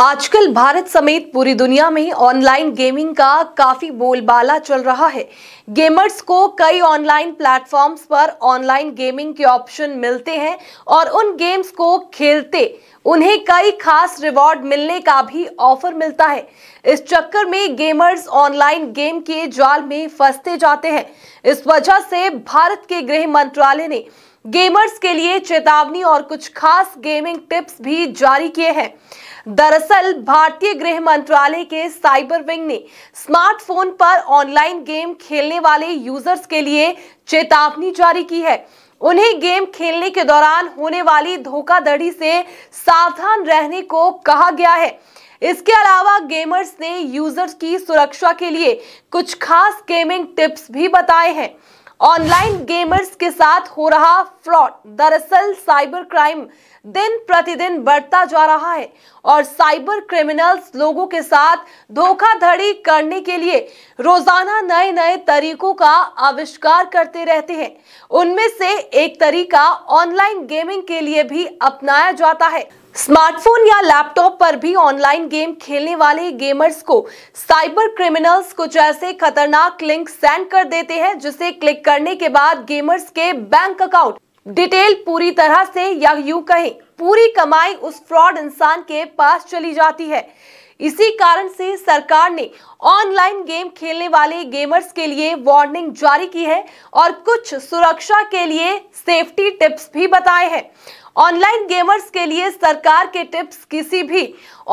आजकल भारत समेत पूरी दुनिया में ऑनलाइन गेमिंग का काफ़ी बोलबाला चल रहा है गेमर्स को कई ऑनलाइन प्लेटफॉर्म्स पर ऑनलाइन गेमिंग के ऑप्शन मिलते हैं और उन गेम्स को खेलते उन्हें कई खास रिवॉर्ड मिलने का भी ऑफर मिलता है इस चक्कर में गेमर्स ऑनलाइन गेम के जाल में फंसते जाते हैं इस वजह से भारत के गृह मंत्रालय ने गेमर्स के लिए चेतावनी और कुछ खास गेमिंग टिप्स भी जारी किए हैं दरअसल भारतीय गृह मंत्रालय के साइबर विंग ने स्मार्टफोन पर ऑनलाइन गेम खेलने वाले यूजर्स के लिए चेतावनी जारी की है उन्हें गेम खेलने के दौरान होने वाली धोखाधड़ी से सावधान रहने को कहा गया है इसके अलावा गेमर्स ने यूजर्स की सुरक्षा के लिए कुछ खास गेमिंग टिप्स भी बताए हैं ऑनलाइन गेमर्स के साथ हो रहा फ्रॉड दरअसल साइबर क्राइम दिन प्रतिदिन बढ़ता जा रहा है और साइबर क्रिमिनल्स लोगों के साथ धोखाधड़ी करने के लिए रोजाना नए नए तरीकों का आविष्कार करते रहते हैं उनमें से एक तरीका ऑनलाइन गेमिंग के लिए भी अपनाया जाता है स्मार्टफोन या लैपटॉप पर भी ऑनलाइन गेम खेलने वाले गेमर्स को साइबर क्रिमिनल्स कुछ ऐसे खतरनाक लिंक सेंड कर देते हैं जिसे क्लिक करने के बाद गेमर्स के बैंक अकाउंट डिटेल पूरी तरह से या यूं कहें पूरी कमाई उस फ्रॉड इंसान के पास चली जाती है इसी कारण से सरकार ने ऑनलाइन गेम खेलने वाले गेमर्स के लिए वार्निंग जारी की है और कुछ सुरक्षा के लिए सेफ्टी टिप्स भी बताए हैं ऑनलाइन गेमर्स के लिए सरकार के टिप्स किसी भी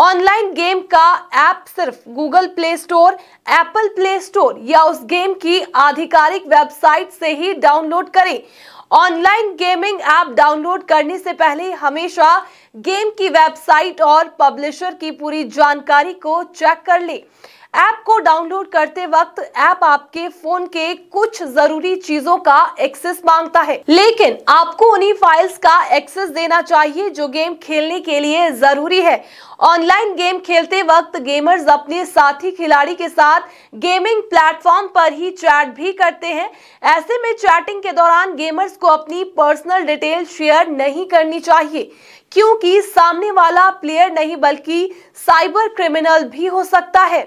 ऑनलाइन गेम का ऐप सिर्फ Google Play Store Apple Play Store या उस गेम की आधिकारिक वेबसाइट से ही डाउनलोड करें ऑनलाइन गेमिंग ऐप डाउनलोड करने से पहले हमेशा गेम की वेबसाइट और पब्लिशर की पूरी जानकारी को चेक कर ले ऐप को डाउनलोड करते वक्त ऐप आपके फोन के कुछ जरूरी चीजों का एक्सेस मांगता है लेकिन आपको उन्हीं फाइल्स का एक्सेस देना चाहिए जो गेम खेलने के लिए जरूरी है ऑनलाइन गेम खेलते वक्त गेमर्स अपने साथी खिलाड़ी के साथ गेमिंग प्लेटफॉर्म पर ही चैट भी करते हैं ऐसे में चैटिंग के दौरान गेमर्स को अपनी पर्सनल डिटेल शेयर नहीं करनी चाहिए क्योंकि सामने वाला प्लेयर नहीं बल्कि साइबर क्रिमिनल भी हो सकता है